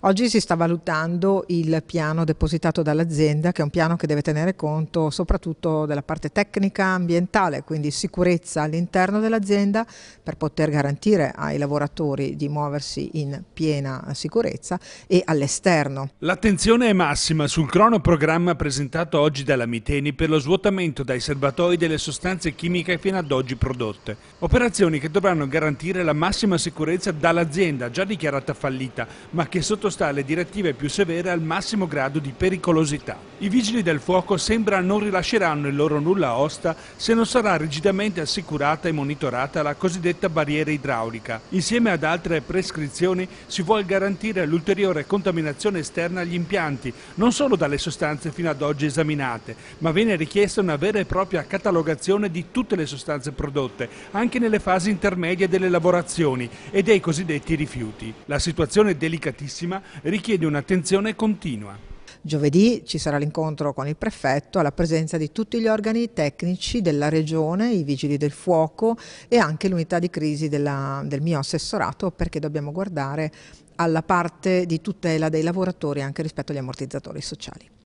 Oggi si sta valutando il piano depositato dall'azienda, che è un piano che deve tenere conto soprattutto della parte tecnica ambientale, quindi sicurezza all'interno dell'azienda per poter garantire ai lavoratori di muoversi in piena sicurezza e all'esterno. L'attenzione è massima sul cronoprogramma presentato oggi dalla Miteni per lo svuotamento dai serbatoi delle sostanze chimiche fino ad oggi prodotte. Operazioni che dovranno garantire la massima sicurezza dall'azienda già dichiarata fallita, ma che sotto sta alle direttive più severe al massimo grado di pericolosità. I vigili del fuoco sembra non rilasceranno il loro nulla osta se non sarà rigidamente assicurata e monitorata la cosiddetta barriera idraulica. Insieme ad altre prescrizioni si vuole garantire l'ulteriore contaminazione esterna agli impianti, non solo dalle sostanze fino ad oggi esaminate, ma viene richiesta una vera e propria catalogazione di tutte le sostanze prodotte, anche nelle fasi intermedie delle lavorazioni e dei cosiddetti rifiuti. La situazione delicatissima tema richiede un'attenzione continua. Giovedì ci sarà l'incontro con il prefetto alla presenza di tutti gli organi tecnici della regione, i vigili del fuoco e anche l'unità di crisi della, del mio assessorato perché dobbiamo guardare alla parte di tutela dei lavoratori anche rispetto agli ammortizzatori sociali.